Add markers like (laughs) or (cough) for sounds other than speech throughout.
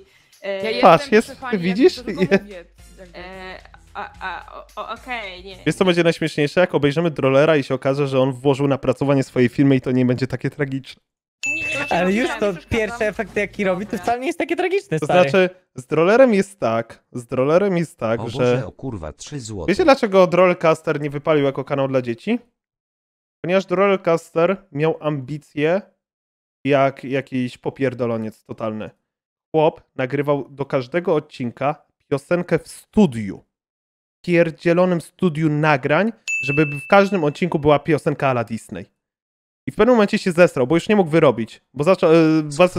robi. Ja e, Patrz, jest, widzisz? Jest. Mówię, e, okej, nie. Wiesz co będzie najśmieszniejsze? Jak obejrzymy Drollera i się okaże, że on włożył na pracowanie swojej filmy i to nie będzie takie tragiczne. Ale już to pierwsze efekty, jaki robi, to wcale nie jest takie tragiczne, To znaczy, z Drollerem jest tak, z Drollerem jest tak, o że... o kurwa, 3 zł. Wiecie dlaczego Drollcaster nie wypalił jako kanał dla dzieci? Ponieważ Drollcaster miał ambicje jak jakiś popierdoloniec totalny chłop nagrywał do każdego odcinka piosenkę w studiu. W pierdzielonym studiu nagrań, żeby w każdym odcinku była piosenka ala Disney. I w pewnym momencie się zesrał, bo już nie mógł wyrobić. Bo zaczął, e,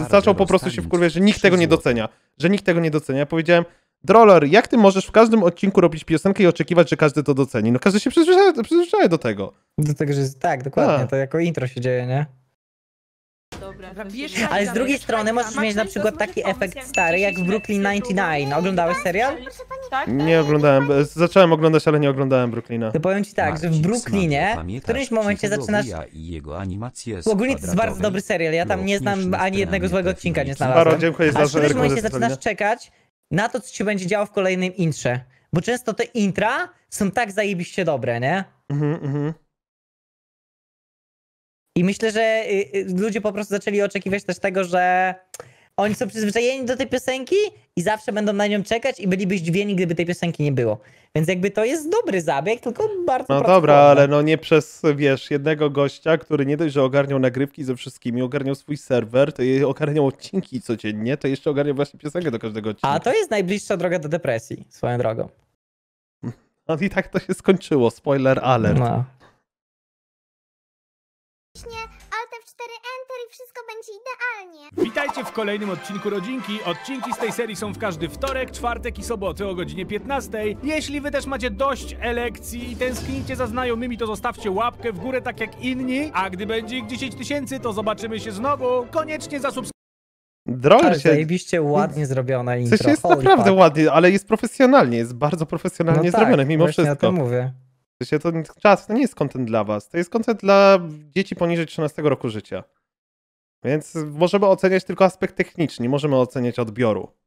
zaczął po prostu się wkurwiać, że nikt tego nie docenia. Że nikt tego nie docenia. Ja powiedziałem, Droller, jak ty możesz w każdym odcinku robić piosenkę i oczekiwać, że każdy to doceni? No każdy się przyzwyczaja, przyzwyczaja do tego. Do tego, że jest, tak, dokładnie. A. To jako intro się dzieje, nie? wiesz, Ale z drugiej strony możesz mieć na przykład taki efekt stary, jak w Brooklyn 99. Oglądałeś serial? Tak, tak, tak. Nie oglądałem, zacząłem oglądać, ale nie oglądałem Brooklyna. To powiem ci tak, że w Brooklynie w którymś momencie zaczynasz... I jego animacje Ogólnie to jest bardzo dobry serial, ja tam nie znam ani jednego złego odcinka, nie Paro, Bardzo dziękuję A za w którymś momencie zaczynasz czekać na to, co się będzie działo w kolejnym intrze. Bo często te intra są tak zajebiście dobre, nie? Mhm, mhm. I myślę, że y, y, ludzie po prostu zaczęli oczekiwać też tego, że oni są przyzwyczajeni do tej piosenki i zawsze będą na nią czekać i byliby zdziwieni, gdyby tej piosenki nie było. Więc jakby to jest dobry zabieg, tylko bardzo No dobra, ale no nie przez, wiesz, jednego gościa, który nie dość, że ogarniał nagrywki ze wszystkimi, ogarniał swój serwer, to je ogarniał odcinki codziennie, to jeszcze ogarniał właśnie piosenkę do każdego odcinka. A to jest najbliższa droga do depresji, swoją drogą. (laughs) No i tak to się skończyło, spoiler alert. No. Enter i wszystko będzie idealnie. Witajcie w kolejnym odcinku Rodzinki. Odcinki z tej serii są w każdy wtorek, czwartek i soboty o godzinie 15. Jeśli wy też macie dość elekcji i tęsknicie za znajomymi, to zostawcie łapkę w górę tak jak inni. A gdy będzie ich 10 tysięcy, to zobaczymy się znowu. Koniecznie zasubskrybujcie. Drogi się. zajebiście ładnie zrobiona intro. Coś jest Holy naprawdę fuck. ładnie, ale jest profesjonalnie, jest bardzo profesjonalnie No tak, zrobione mimo wszystko. o wszystko. mówię. W sensie to czas to nie jest content dla was. To jest content dla dzieci poniżej 13 roku życia. Więc możemy oceniać tylko aspekt techniczny, nie możemy oceniać odbioru.